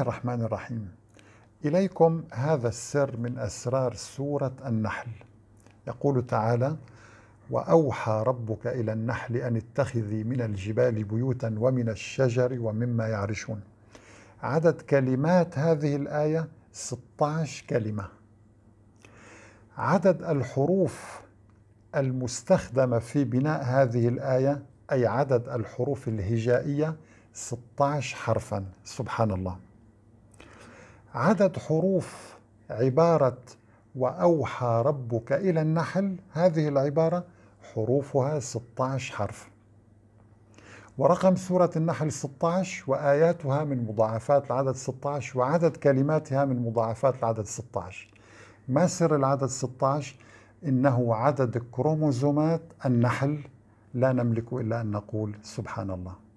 الله الرحمن الرحيم إليكم هذا السر من أسرار سورة النحل يقول تعالى وأوحى ربك إلى النحل أن اتخذي من الجبال بيوتا ومن الشجر ومما يعرشون عدد كلمات هذه الآية 16 كلمة عدد الحروف المستخدمة في بناء هذه الآية أي عدد الحروف الهجائية 16 حرفا سبحان الله عدد حروف عبارة وأوحى ربك إلى النحل هذه العبارة حروفها 16 حرف ورقم سورة النحل 16 وآياتها من مضاعفات العدد 16 وعدد كلماتها من مضاعفات العدد 16 ما سر العدد 16 إنه عدد كروموزومات النحل لا نملك إلا أن نقول سبحان الله